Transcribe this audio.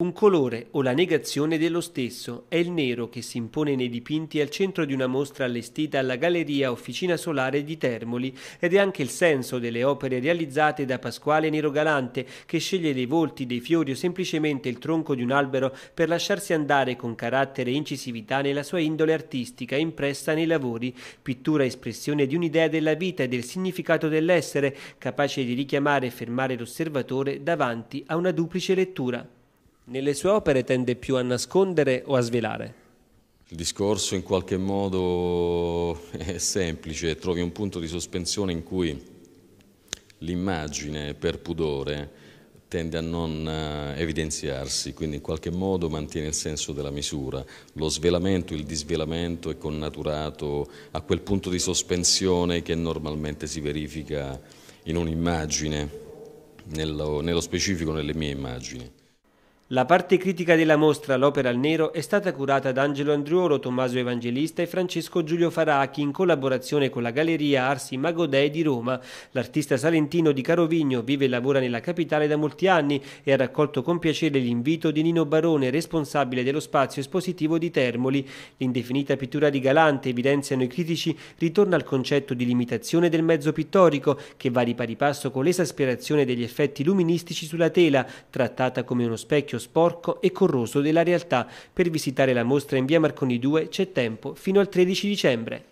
Un colore o la negazione dello stesso è il nero che si impone nei dipinti al centro di una mostra allestita alla Galleria Officina Solare di Termoli ed è anche il senso delle opere realizzate da Pasquale Nero Galante che sceglie dei volti, dei fiori o semplicemente il tronco di un albero per lasciarsi andare con carattere e incisività nella sua indole artistica impressa nei lavori, pittura espressione di un'idea della vita e del significato dell'essere, capace di richiamare e fermare l'osservatore davanti a una duplice lettura nelle sue opere tende più a nascondere o a svelare? Il discorso in qualche modo è semplice, trovi un punto di sospensione in cui l'immagine per pudore tende a non eh, evidenziarsi, quindi in qualche modo mantiene il senso della misura. Lo svelamento, il disvelamento è connaturato a quel punto di sospensione che normalmente si verifica in un'immagine, nello, nello specifico nelle mie immagini. La parte critica della mostra L'opera al nero è stata curata da Angelo Andriolo, Tommaso Evangelista e Francesco Giulio Farachi in collaborazione con la Galleria Arsi Magodei di Roma. L'artista salentino di Carovigno vive e lavora nella capitale da molti anni e ha raccolto con piacere l'invito di Nino Barone, responsabile dello spazio espositivo di Termoli. L'indefinita pittura di Galante, evidenziano i critici, ritorna al concetto di limitazione del mezzo pittorico che va di pari passo con l'esasperazione degli effetti luministici sulla tela, trattata come uno specchio spazio sporco e corroso della realtà. Per visitare la mostra in via Marconi 2 c'è tempo fino al 13 dicembre.